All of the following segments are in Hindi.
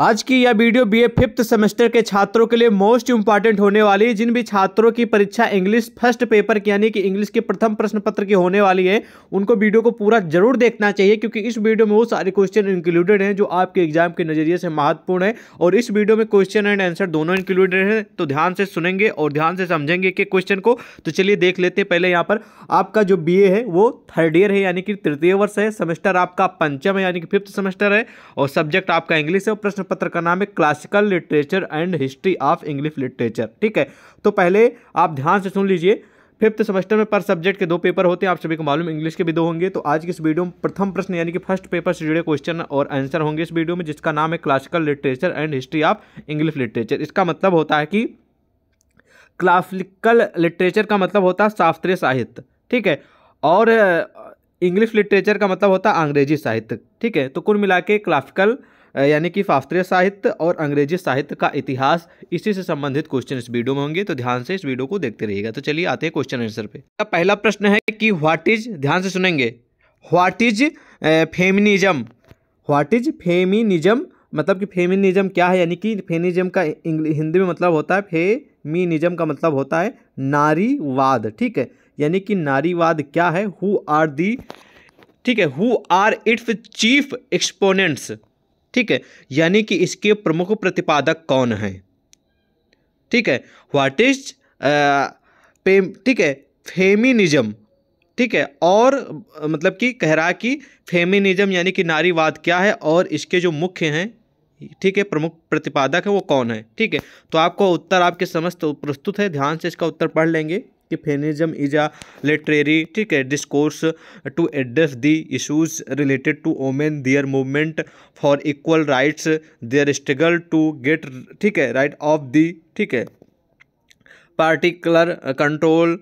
आज की यह वीडियो बीए फिफ्थ सेमेस्टर के छात्रों के लिए मोस्ट इंपॉर्टेंट होने वाली है जिन भी छात्रों की परीक्षा इंग्लिश फर्स्ट पेपर की यानी कि इंग्लिश के प्रथम प्रश्न पत्र की होने वाली है उनको वीडियो को पूरा जरूर देखना चाहिए क्योंकि इस वीडियो में वो सारे क्वेश्चन इंक्लूडेड हैं जो आपके एग्जाम के नज़रिए से महत्वपूर्ण है और इस वीडियो में क्वेश्चन एंड आंसर दोनों इंक्लूडेड हैं तो ध्यान से सुनेंगे और ध्यान से समझेंगे कि क्वेश्चन को तो चलिए देख लेते हैं पहले यहाँ पर आपका जो बी है वो थर्ड ईयर है यानी कि तृतीय वर्ष है सेमेस्टर आपका पंचम है यानी कि फिफ्थ सेमेस्टर है और सब्जेक्ट आपका इंग्लिश है और प्रश्न प्रश्न पत्र का नाम है classical literature and history of English literature ठीक है तो पहले आप ध्यान से सुन लीजिए फिफ्थ सेमेस्टर में पर सब्जेक्ट के दो पेपर होते हैं आप सभी को मालूम इंग्लिश के भी दो होंगे तो आज की इस वीडियो में प्रथम प्रश्न यानी कि फर्स्ट पेपर से जुड़े क्वेश्चन और आंसर होंगे इस वीडियो में जिसका नाम है classical literature and history of English literature इसका मतलब होता है कि क्लासिकल लिटरेचर का मतलब होता है शास्त्रीय साहित्य ठीक है और इंग्लिश लिटरेचर का मतलब होता है अंग्रेजी साहित्य ठीक है तो कुल मिला के क्लासिकल यानी कि शास्त्रीय साहित्य और अंग्रेजी साहित्य का इतिहास इसी से संबंधित क्वेश्चन इस वीडियो में होंगे तो ध्यान से इस वीडियो को देखते रहिएगा तो चलिए आते हैं क्वेश्चन आंसर पे पहला प्रश्न है कि व्हाट इज ध्यान से सुनेंगे what is feminism what is feminism मतलब कि फेमिनिज्म क्या है यानी कि फेमिनिज्म का हिंदी में मतलब होता है फेमिनिज्म का मतलब होता है नारीवाद ठीक है यानी कि नारीवाद क्या है हु आर दी ठीक है who are its chief exponents ठीक है यानी कि इसके प्रमुख प्रतिपादक कौन हैं ठीक है व्हाट इज पेम ठीक है फेमिनिज्म ठीक है और मतलब कि कह रहा कि फेमिनिज्म यानी कि नारीवाद क्या है और इसके जो मुख्य हैं ठीक है प्रमुख प्रतिपादक है वो कौन है ठीक है तो आपको उत्तर आपके समस्त प्रस्तुत है ध्यान से इसका उत्तर पढ़ लेंगे कि फेनिज्म इज अ लिटरेरी ठीक है discourse to address the issues related to women their movement for equal rights their struggle to get ठीक है राइट ऑफ दी ठीक है पार्टिकुलर कंट्रोल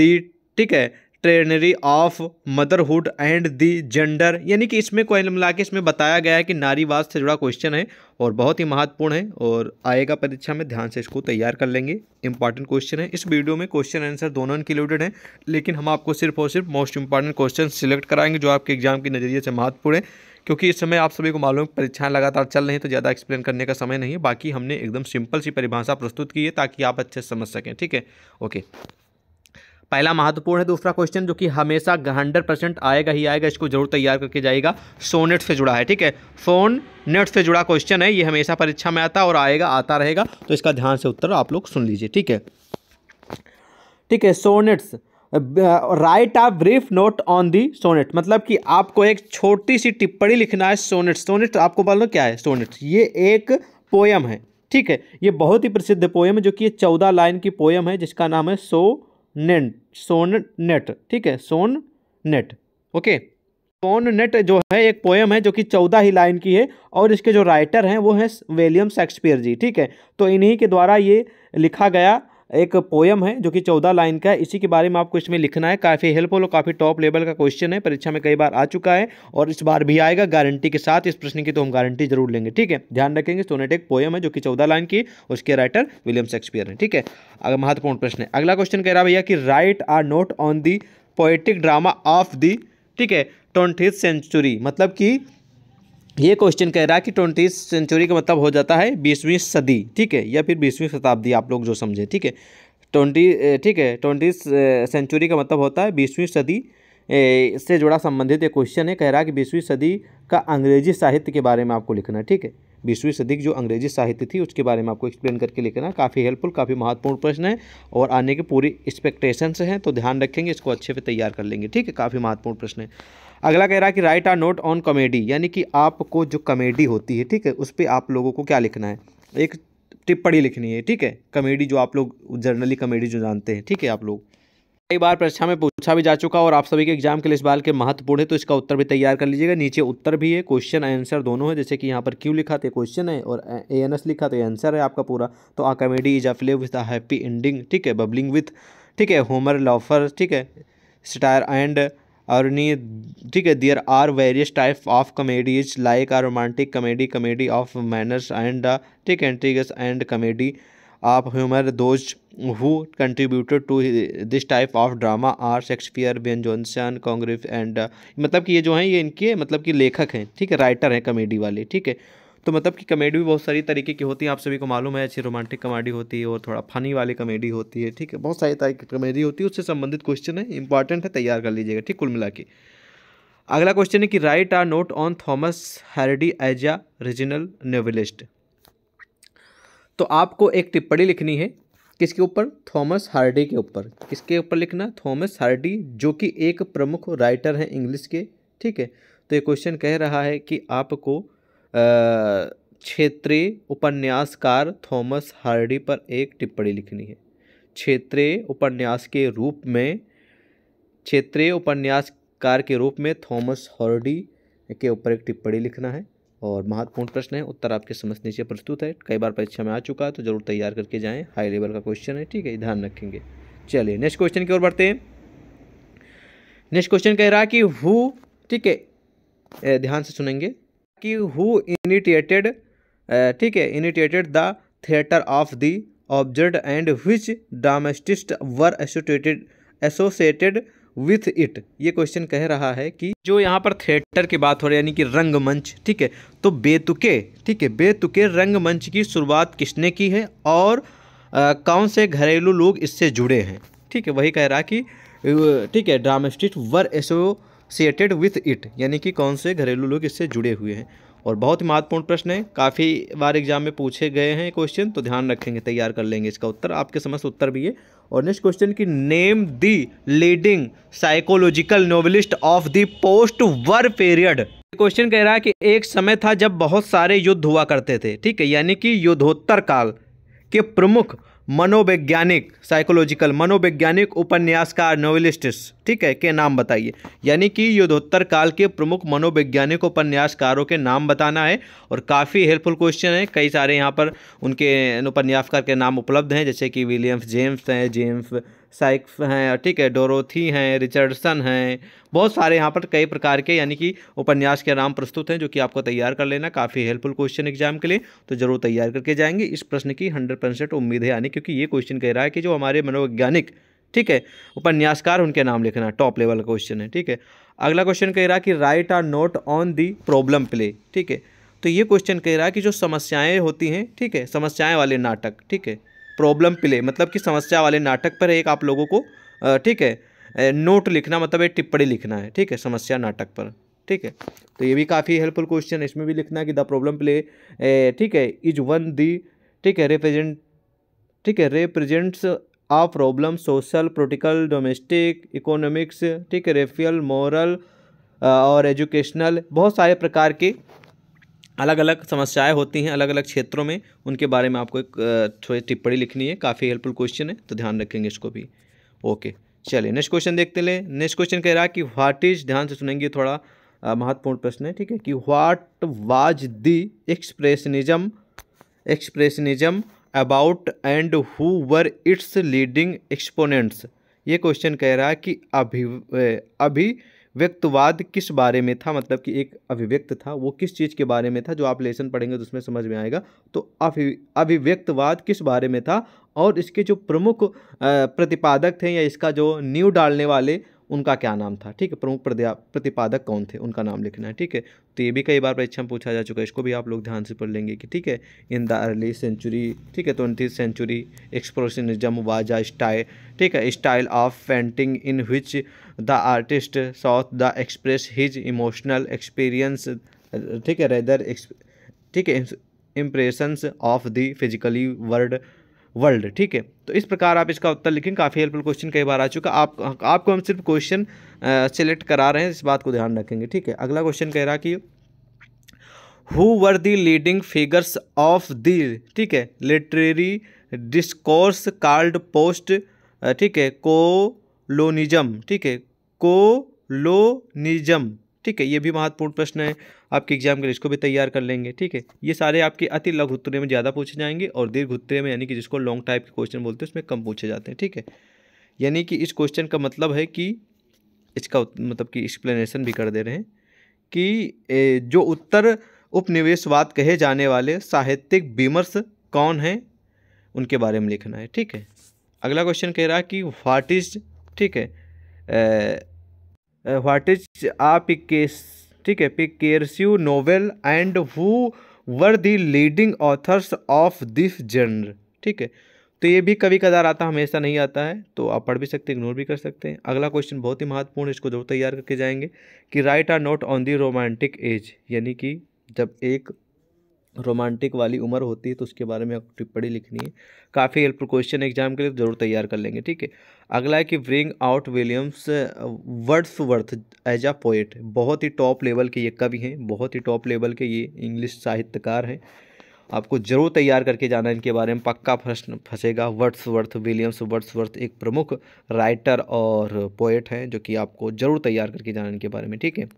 दी ठीक है tyranny of motherhood and the gender यानी कि इसमें कोई मिला के इसमें बताया गया है कि नारीवाद से जुड़ा क्वेश्चन है और बहुत ही महत्वपूर्ण है और आएगा परीक्षा में ध्यान से इसको तैयार कर लेंगे इंपॉर्टेंट क्वेश्चन है इस वीडियो में क्वेश्चन आंसर दोनों इंक्लूडेड हैं लेकिन हम आपको सिर्फ और सिर्फ मोस्ट इंपॉर्टेंट क्वेश्चन सिलेक्ट कराएंगे जो आपके एग्जाम के नज़रिए से महत्वपूर्ण है क्योंकि इस समय आप सभी को मालूम है परीक्षाएं लगातार चल रही हैं तो ज़्यादा एक्सप्लेन करने का समय नहीं है बाकी हमने एकदम सिंपल सी परिभाषा प्रस्तुत की है ताकि आप अच्छे से समझ सकें ठीक है ओके पहला महत्वपूर्ण है दूसरा क्वेश्चन जो कि हमेशा हंड्रेड परसेंट आएगा ही आएगा इसको जरूर तैयार करके जाएगा सोनेट से जुड़ा है ठीक है फोन नेट से जुड़ा क्वेश्चन है ये हमेशा परीक्षा में आता और आएगा आता रहेगा तो इसका ध्यान से उत्तर आप लोग सुन लीजिए ठीक है ठीक है sonnets right a brief note on the sonnet मतलब कि आपको एक छोटी सी टिप्पणी लिखना है सोनेट सोनेट आपको बोलो क्या है सोनेट ये एक पोयम है ठीक है ये बहुत ही प्रसिद्ध पोयम है जो कि चौदह लाइन की पोयम है जिसका नाम है सोनेट सोन नेट ठीक है sonnet okay sonnet जो है एक पोएम है जो कि चौदह ही लाइन की है और इसके जो राइटर हैं वो हैं विलियम शेक्सपियर जी ठीक है तो इन्हीं के द्वारा ये लिखा गया एक पोयम है जो कि चौदह लाइन का है इसी के बारे में आपको इसमें लिखना है काफ़ी हेल्पफुल और काफ़ी टॉप लेवल का क्वेश्चन है परीक्षा में कई बार आ चुका है और इस बार भी आएगा गारंटी के साथ इस प्रश्न की तो हम गारंटी जरूर लेंगे ठीक है ध्यान रखेंगे सोनेट एक पोयम है जो कि चौदह लाइन की उसके राइटर विलियम शेक्सपियर ने ठीक है अगर महत्वपूर्ण प्रश्न है अगला क्वेश्चन कह रहा भैया कि right are note on the poetic drama of the ठीक है ट्वेंटी सेंचुरी मतलब कि ये क्वेश्चन कह रहा है कि ट्वेंटी सेंचुरी का मतलब हो जाता है बीसवीं सदी ठीक है या फिर बीसवीं शताब्दी आप लोग जो समझे ठीक है ट्वेंटी ठीक है ट्वेंटी सेंचुरी का मतलब होता है बीसवीं सदी से जुड़ा संबंधित एक क्वेश्चन है कह रहा है कि बीसवीं सदी का अंग्रेजी साहित्य के बारे में आपको लिखना है ठीक है बीसवीं सदी की जो अंग्रेजी साहित्य थी उसके बारे में आपको एक्सप्लेन करके लिखना काफ़ी हेल्पफुल काफ़ी महत्वपूर्ण प्रश्न है और आने की पूरी से हैं तो ध्यान रखेंगे इसको अच्छे से तैयार कर लेंगे ठीक है काफ़ी महत्वपूर्ण प्रश्न है अगला कह रहा है कि right are note on comedy यानी कि आपको जो कॉमेडी होती है ठीक है उस पर आप लोगों को क्या लिखना है एक टिप्पणी लिखनी है ठीक है कॉमेडी जो आप लोग जर्नली कॉमेडी जो जानते हैं ठीक है आप लोग कई बार परीक्षा में पूछा भी जा चुका और आप सभी के एग्जाम के लिए इस बार के महत्वपूर्ण है तो इसका उत्तर भी तैयार कर लीजिएगा नीचे उत्तर भी है क्वेश्चन आंसर दोनों है जैसे कि यहाँ पर क्यों लिखा तो क्वेश्चन है और ए एन एस लिखा तो आंसर है आपका पूरा तो a comedy is a play with a happy ending ठीक है बबलिंग विथ ठीक है होमर लॉफर ठीक है स्टार एंड और नहीं ठीक है there are various type of comedies like a romantic comedy comedy of manners and ठीक है intrigues and comedy of humour those who contributed to this type of drama are Shakespeare Ben Jonson Congreve and मतलब कि ये जो हैं ये इनके मतलब कि लेखक हैं ठीक है राइटर हैं कॉमेडी वाले ठीक है तो मतलब कि कॉमेडी भी बहुत सारी तरीके की होती है आप सभी को मालूम है अच्छी रोमांटिक कॉमेडी होती है और थोड़ा फनी वाली कॉमेडी होती है ठीक है बहुत सारी तरह की कॉमेडी होती है उससे संबंधित क्वेश्चन है इंपॉर्टेंट है तैयार कर लीजिएगा ठीक कुल मिला के अगला क्वेश्चन है कि right are note on Thomas Hardy as a regional novelist तो आपको एक टिप्पणी लिखनी है किसके ऊपर थॉमस हार्डी के ऊपर किसके ऊपर लिखना थॉमस हार्डी जो कि एक प्रमुख राइटर हैं इंग्लिश के ठीक है तो ये क्वेश्चन कह रहा है कि आपको क्षेत्रीय उपन्यासकार थॉमस हार्डी पर एक टिप्पणी लिखनी है क्षेत्रीय उपन्यास के रूप में क्षेत्रीय उपन्यासकार के रूप में थॉमस हार्डी के ऊपर एक टिप्पणी लिखना है और महत्वपूर्ण प्रश्न है उत्तर आपके समझ नीचे प्रस्तुत है कई बार परीक्षा में आ चुका है तो जरूर तैयार करके जाएं हाई लेवल का क्वेश्चन है ठीक है ध्यान रखेंगे चलिए नेक्स्ट क्वेश्चन की ओर बढ़ते हैं नेक्स्ट क्वेश्चन कह रहा है कि हु ठीक है ध्यान से सुनेंगे कि हु इनिटिएटेड uh, ठीक है initiated the theatre of the absurd and which dramatists were associated associated with it ये क्वेश्चन कह रहा है कि जो यहाँ पर थिएटर की बात हो रही है यानी कि रंगमंच ठीक है तो बेतुके ठीक है बेतुके रंगमंच की शुरुआत किसने की है और आ, uh, कौन से घरेलू लोग इससे जुड़े हैं ठीक है वही कह रहा कि uh, ठीक है ड्रामेस्टिस्ट वर एसो एसोसिएटेड विथ इट यानी कि कौन से घरेलू लोग इससे जुड़े हुए हैं और बहुत ही महत्वपूर्ण प्रश्न है काफ़ी बार एग्जाम में पूछे गए हैं क्वेश्चन तो ध्यान रखेंगे तैयार कर लेंगे इसका उत्तर आपके समस्त उत्तर भी है और नेक्स्ट क्वेश्चन की name the leading psychological novelist of the post war period question कह रहा है कि एक समय था जब बहुत सारे युद्ध हुआ करते थे ठीक है यानी कि युद्धोत्तर काल के प्रमुख मनोवैज्ञानिक साइकोलॉजिकल मनोवैज्ञानिक उपन्यासकार नोवेलिस्ट ठीक है के नाम बताइए यानी कि युद्धोत्तर काल के प्रमुख मनोवैज्ञानिक उपन्यासकारों के नाम बताना है और काफ़ी हेल्पफुल क्वेश्चन है कई सारे यहाँ पर उनके उपन्यासकार के नाम उपलब्ध हैं जैसे कि विलियम्स जेम्स हैं जेम्स साइक हैं ठीक है डोरोथी हैं रिचर्डसन हैं बहुत सारे यहाँ पर कई प्रकार के यानी कि उपन्यास के नाम प्रस्तुत हैं जो कि आपको तैयार कर लेना काफ़ी हेल्पफुल क्वेश्चन एग्जाम के लिए तो जरूर तैयार करके जाएंगे इस प्रश्न की हंड्रेड परसेंट उम्मीद है यानी क्योंकि ये क्वेश्चन कह रहा है कि जो हमारे मनोवैज्ञानिक ठीक है उपन्यासकार उनके नाम लिखना टॉप लेवल का क्वेश्चन है ठीक है अगला क्वेश्चन कह रहा है कि right are note on the problem play ठीक है तो ये क्वेश्चन कह रहा है कि जो समस्याएं होती हैं ठीक है समस्याएं वाले नाटक ठीक है प्रॉब्लम प्ले मतलब कि समस्या वाले नाटक पर एक आप लोगों को ठीक है नोट लिखना मतलब एक टिप्पणी लिखना है ठीक है समस्या नाटक पर ठीक है तो ये भी काफ़ी हेल्पफुल क्वेश्चन है इसमें भी लिखना है कि द प्रॉब्लम प्ले ठीक है इज वन दी ठीक है रिप्रेजेंट ठीक है represents a problem social political domestic economics ठीक है रेफियल मॉरल और एजुकेशनल बहुत सारे प्रकार के अलग अलग समस्याएं होती हैं अलग अलग क्षेत्रों में उनके बारे में आपको एक थोड़ी टिप्पणी लिखनी है काफ़ी हेल्पफुल क्वेश्चन है तो ध्यान रखेंगे इसको भी ओके चलिए नेक्स्ट क्वेश्चन देखते ले नेक्स्ट क्वेश्चन कह रहा है कि व्हाट इज ध्यान से सुनेंगे थोड़ा महत्वपूर्ण प्रश्न है ठीक है कि what was the expressionism expressionism about and who were its leading exponents ये क्वेश्चन कह रहा है कि अभी अभी व्यक्तवाद किस बारे में था मतलब कि एक अभिव्यक्त था वो किस चीज़ के बारे में था जो आप लेसन पढ़ेंगे तो उसमें समझ में आएगा तो अभि अभिव्यक्तवाद किस बारे में था और इसके जो प्रमुख प्रतिपादक थे या इसका जो नींव डालने वाले उनका क्या नाम था ठीक है प्रमुख प्रतिपादक कौन थे उनका नाम लिखना है ठीक है तो ये भी कई बार परीक्षा में पूछा जा चुका है इसको भी आप लोग ध्यान से पढ़ लेंगे कि ठीक है इन द अर्ली सेंचुरी ठीक है ट्वेंटी सेंचुरी एक्सप्रोशनिज्म वाजा स्टाइल ठीक है style of painting in which the artist sought to express his emotional experience ठीक है रेदर ठीक है impressions of the physically world world ठीक है तो इस प्रकार आप इसका उत्तर लिखें काफ़ी हेल्पफुल क्वेश्चन कई बार आ चुका आप आपको हम सिर्फ क्वेश्चन सेलेक्ट करा रहे हैं इस बात को ध्यान रखेंगे ठीक है अगला क्वेश्चन कह रहा कि who were the leading figures of the ठीक है लिटरेरी डिस्कोर्स कार्ड पोस्ट ठीक है कोलोनिजम ठीक है कोलोनिजम ठीक है ये भी महत्वपूर्ण प्रश्न है आपके एग्जाम के लिए इसको भी तैयार कर लेंगे ठीक है ये सारे आपके अति लघु उत्तरे में ज़्यादा पूछे जाएंगे और दीर्घ उत्तरे में यानी कि जिसको लॉन्ग टाइप के क्वेश्चन बोलते हैं उसमें कम पूछे जाते हैं ठीक है यानी कि इस क्वेश्चन का मतलब है कि इसका मतलब कि एक्सप्लेनेशन भी कर दे रहे हैं कि जो उत्तर उपनिवेशवाद कहे जाने वाले साहित्यिक विमर्श कौन हैं उनके बारे में लिखना है ठीक है अगला क्वेश्चन कह रहा है कि वाट इज ठीक है व्हाट इज आ पिकेस ठीक है you novel and who were the leading authors of this genre ठीक है तो ये भी कभी कदार आता हमेशा नहीं आता है तो आप पढ़ भी सकते हैं इग्नोर भी कर सकते हैं अगला क्वेश्चन बहुत ही महत्वपूर्ण इसको जरूर तैयार करके जाएंगे कि right are note on the romantic age यानी कि जब एक रोमांटिक वाली उम्र होती है तो उसके बारे में आपको टिप्पणी लिखनी है काफ़ी हेल्पफुल क्वेश्चन एग्जाम के लिए जरूर तैयार कर लेंगे ठीक है अगला है कि bring out Williams Wordsworth as a poet बहुत ही टॉप लेवल के ये कवि हैं बहुत ही टॉप लेवल के ये इंग्लिश साहित्यकार हैं आपको जरूर तैयार करके जाना इनके बारे में पक्का प्रश्न फंसेगा वर्थ विलियम्स वर्ड्स वर्थ एक प्रमुख राइटर और पोएट हैं जो कि आपको जरूर तैयार करके जाना इनके बारे में ठीक है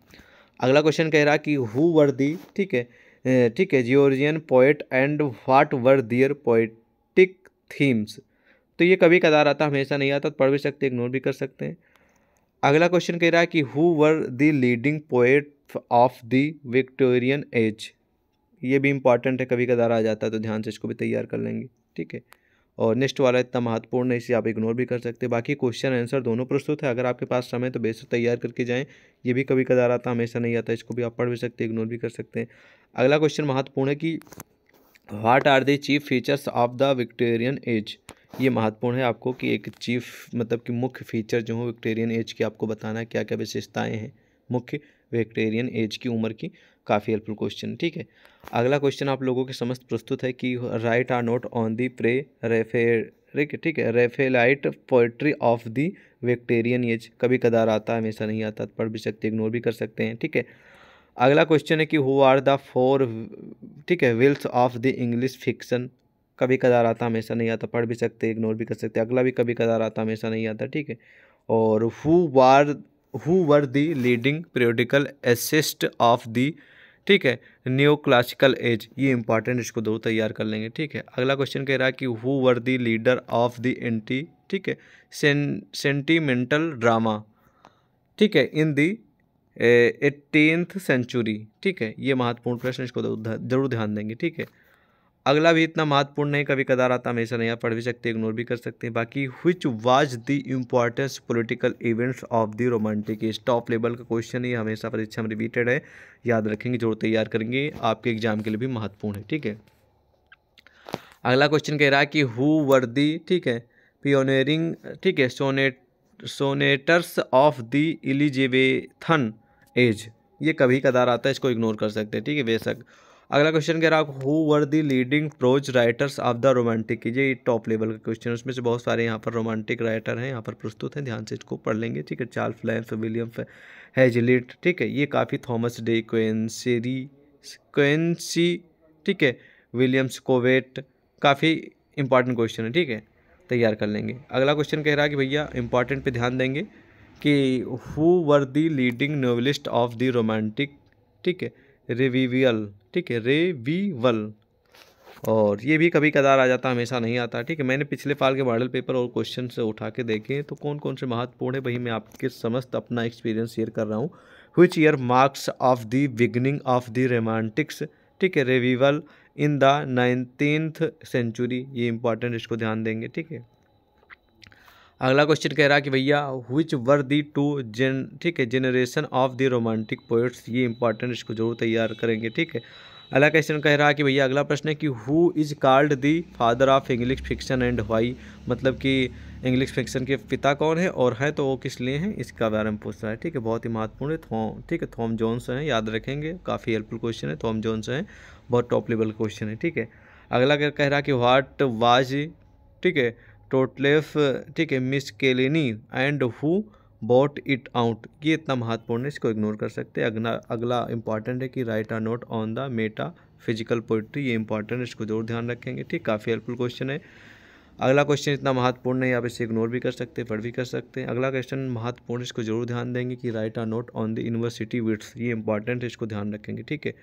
अगला क्वेश्चन कह रहा कि हु वर्दी ठीक है ठीक है Georgian poet and what were their poetic themes तो ये कभी कदार आता हमेशा नहीं आता तो पढ़ भी सकते इग्नोर भी कर सकते हैं अगला क्वेश्चन कह रहा है कि who were the leading poet of the Victorian age ये भी इंपॉर्टेंट है कभी कदार आ जाता है तो ध्यान से इसको भी तैयार कर लेंगे ठीक है और नेक्स्ट वाला इतना महत्वपूर्ण है इसे आप इग्नोर भी कर सकते हैं बाकी क्वेश्चन आंसर दोनों प्रस्तुत है अगर आपके पास समय तो बेसर तैयार करके जाएं ये भी कभी कदार आता हमेशा नहीं आता इसको भी आप पढ़ भी सकते हैं इग्नोर भी कर सकते हैं अगला क्वेश्चन महत्वपूर्ण है कि what are the chief features of the Victorian age ये महत्वपूर्ण है आपको कि एक चीफ मतलब कि मुख्य फीचर जो हो विक्टोरियन एज की आपको बताना है क्या क्या विशेषताएँ हैं मुख्य विक्टोरियन एज की उम्र की काफ़ी हेल्पफुल क्वेश्चन ठीक है अगला क्वेश्चन आप लोगों के समस्त प्रस्तुत है कि right are note on the pre रेफे ठीक है ठीक है Raphaelite poetry of the Victorian age कभी कदार आता हमेशा नहीं आता पढ़ भी सकते इग्नोर भी कर सकते हैं ठीक है अगला क्वेश्चन है कि हु आर द फोर ठीक है wheels of the English fiction कभी कदार आता हमेशा नहीं आता पढ़ भी सकते इग्नोर भी कर सकते अगला भी कभी कदार आता हमेशा नहीं आता ठीक है और who were who were the leading periodical essayist of the ठीक है न्यू क्लासिकल एज ये इंपॉर्टेंट इसको दो तैयार कर लेंगे ठीक है अगला क्वेश्चन कह रहा है कि who were the leader of the anti ठीक है सेंटीमेंटल ड्रामा ठीक है इन दी एटीनथ सेंचुरी ठीक है ये महत्वपूर्ण प्रश्न इसको जरूर ध्यान देंगे ठीक है अगला भी इतना महत्वपूर्ण नहीं कभी कदार आता हमेशा नहीं आप पढ़ भी सकते इग्नोर भी कर सकते हैं बाकी which was the importance political events of the romantic इस टॉप लेवल का क्वेश्चन ही हमेशा परीक्षा में रिपीटेड है याद रखेंगे जरूर तैयार करेंगे आपके एग्जाम के लिए भी महत्वपूर्ण है ठीक है अगला क्वेश्चन कह रहा है कि हु वर दी ठीक है पियोनियरिंग ठीक है sonnet sonneteers of the Elizabethan age ये कभी कदार आता है इसको इग्नोर कर सकते हैं ठीक है बेशक अगला क्वेश्चन कह रहा है who were the leading prose writers of the romantic ये टॉप लेवल का क्वेश्चन है उसमें से बहुत सारे यहाँ पर रोमांटिक राइटर हैं यहाँ पर प्रस्तुत हैं ध्यान से इसको पढ़ लेंगे ठीक है चार्ल्स फ्लैम्स विलियम हैजलिट ठीक है ये काफ़ी थॉमस डे क्वेंसरी क्वेंसी ठीक है विलियम्स कोवेट काफ़ी इंपॉर्टेंट क्वेश्चन है ठीक है तैयार कर लेंगे अगला क्वेश्चन कह रहा है कि भैया इंपॉर्टेंट पे ध्यान देंगे कि who were the leading novelist of the romantic ठीक है रिविवियल ठीक है रेवीवल और ये भी कभी कदार आ जाता हमेशा नहीं आता ठीक है मैंने पिछले साल के मॉडल पेपर और क्वेश्चन से उठा के देखे हैं तो कौन कौन से महत्वपूर्ण है वही मैं आपके समस्त अपना एक्सपीरियंस शेयर कर रहा हूँ which year marks of the beginning of the romantics ठीक है revival in the nineteenth century ये इंपॉर्टेंट इसको ध्यान देंगे ठीक है अगला क्वेश्चन कह रहा है कि भैया हुच वर दी टू जेन ठीक है generation of the romantic poets ये इंपॉर्टेंट इसको जरूर तैयार करेंगे ठीक है अगला क्वेश्चन कह रहा है कि भैया अगला प्रश्न है कि who is called the father of English fiction and why मतलब कि इंग्लिश फिक्शन के पिता कौन है और है तो वो किस लिए हैं इसका बारे में पूछ रहा है ठीक है बहुत ही महत्वपूर्ण है थॉम ठीक है थॉम जोन्स हैं याद रखेंगे काफ़ी हेल्पफुल क्वेश्चन है थॉम जोन्स हैं बहुत टॉप लेवल क्वेश्चन है ठीक है अगला कह रहा है कि वाट वाज ठीक है टोटलेफ ठीक है miscellany and who brought it out ये इतना महत्वपूर्ण है इसको इग्नोर कर सकते हैं अगला इंपॉर्टेंट है कि right are note on the metaphysical poetry ये इंपॉर्टेंट है इसको जरूर ध्यान रखेंगे ठीक काफ़ी हेल्पफुल क्वेश्चन है अगला क्वेश्चन इतना महत्वपूर्ण नहीं आप इसे इग्नोर भी कर सकते हैं पढ़ भी कर सकते हैं अगला क्वेश्चन महत्वपूर्ण इसको जरूर ध्यान देंगे कि right are note on the university wits ये इंपॉर्टेंट है इसको ध्यान रखेंगे ठीक है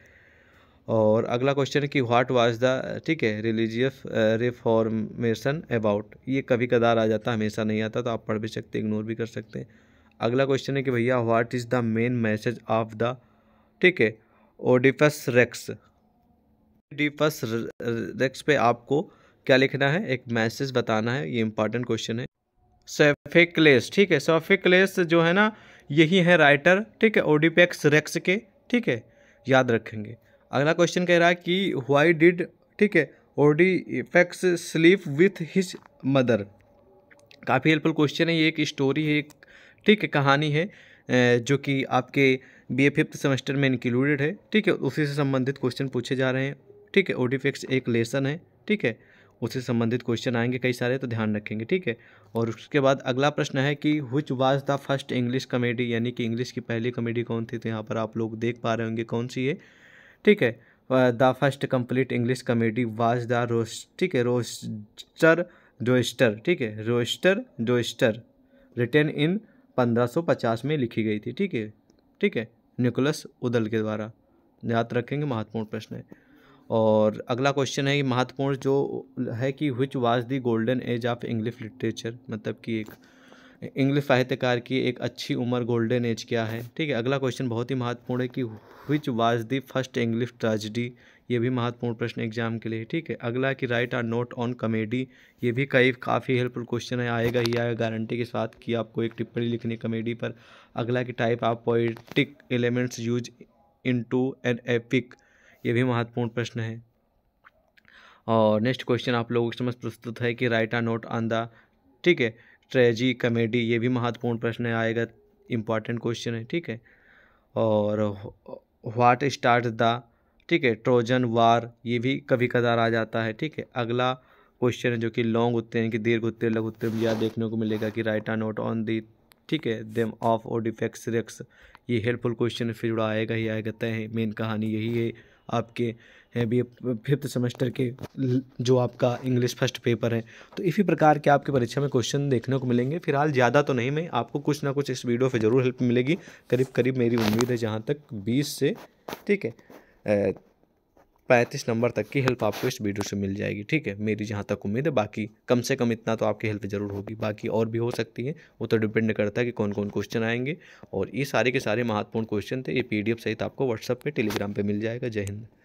और अगला क्वेश्चन है कि व्हाट वाज द ठीक है रिलीजियस रिफॉर्मेशन अबाउट ये कभी कदार आ जाता हमेशा नहीं आता तो आप पढ़ भी सकते इग्नोर भी कर सकते हैं अगला क्वेश्चन है कि भैया what is the main message of the ठीक है ओडिपस रेक्स ओडिपस रेक्स पे आपको क्या लिखना है एक मैसेज बताना है ये इंपॉर्टेंट क्वेश्चन है क्लेस ठीक है क्लेस जो है ना यही है राइटर ठीक है ओडिपेक्स रेक्स के ठीक है याद रखेंगे अगला क्वेश्चन कह रहा है कि वाई डिड ठीक है Oedipus sleep with his mother काफ़ी हेल्पफुल क्वेश्चन है ये एक स्टोरी है एक ठीक है कहानी है जो कि आपके बी ए फिफ्थ सेमेस्टर में इंक्लूडेड है ठीक है उसी से संबंधित क्वेश्चन पूछे जा रहे हैं ठीक है ओडी इफेक्ट्स एक लेसन है ठीक है उससे संबंधित क्वेश्चन आएंगे कई सारे तो ध्यान रखेंगे ठीक है और उसके बाद अगला प्रश्न है कि which was the first English comedy यानी कि इंग्लिश की पहली कॉमेडी कौन थी तो यहाँ पर आप लोग देख पा रहे होंगे कौन सी है ठीक है the first complete English comedy was the roast ठीक है रोस्टर डोस्टर ठीक है रोस्टर डोस्टर रिटेन इन 1550 में लिखी गई थी ठीक है ठीक है निकोलस उदल के द्वारा याद रखेंगे महत्वपूर्ण प्रश्न है और अगला क्वेश्चन है कि महत्वपूर्ण जो है कि which was the golden age of English literature मतलब कि एक इंग्लिश साहित्यकार की एक अच्छी उम्र गोल्डन एज क्या है ठीक है अगला क्वेश्चन बहुत ही महत्वपूर्ण है कि which was the first English tragedy ये भी महत्वपूर्ण प्रश्न एग्जाम के लिए ठीक है अगला कि right are note on comedy ये भी कई काफ़ी हेल्पफुल क्वेश्चन है आएगा ही आएगा गारंटी के साथ कि आपको एक टिप्पणी लिखनी कमेडी पर अगला कि type of poetic elements use in to an epic ये भी महत्वपूर्ण प्रश्न है और नेक्स्ट क्वेश्चन आप लोगों के समझ प्रस्तुत है कि right are note on the ठीक है ट्रेजी कॉमेडी ये भी महत्वपूर्ण प्रश्न है आएगा इम्पॉर्टेंट क्वेश्चन है ठीक है और व्हाट स्टार्ट द ठीक है ट्रोजन वार ये भी कभी कदार आ जाता है ठीक है अगला क्वेश्चन है जो कि लॉन्ग हैं कि दीर्घ उत्तर लघु हैं यह देखने को मिलेगा कि right are note on the ठीक है देम ऑफ और डिफेक्ट्स रिक्स ये हेल्पफुल क्वेश्चन फिर जुड़ा आएगा ही आएगा तय है मेन कहानी यही है आपके हैं बी फिफ्थ सेमेस्टर के जो आपका इंग्लिश फर्स्ट पेपर है तो इसी प्रकार के आपकी परीक्षा में क्वेश्चन देखने को मिलेंगे फिलहाल ज़्यादा तो नहीं मैं आपको कुछ ना कुछ इस वीडियो पर ज़रूर हेल्प मिलेगी करीब करीब मेरी उम्मीद है जहाँ तक बीस से ठीक है पैंतीस नंबर तक की हेल्प आपको इस वीडियो से मिल जाएगी ठीक है मेरी जहाँ तक उम्मीद है बाकी कम से कम इतना तो आपकी हेल्प ज़रूर होगी बाकी और भी हो सकती है वो तो डिपेंड करता है कि कौन कौन क्वेश्चन आएंगे और ये सारे के सारे महत्वपूर्ण क्वेश्चन थे ये पीडीएफ सहित आपको व्हाट्सअप पे टेलीग्राम पे मिल जाएगा जय हिंद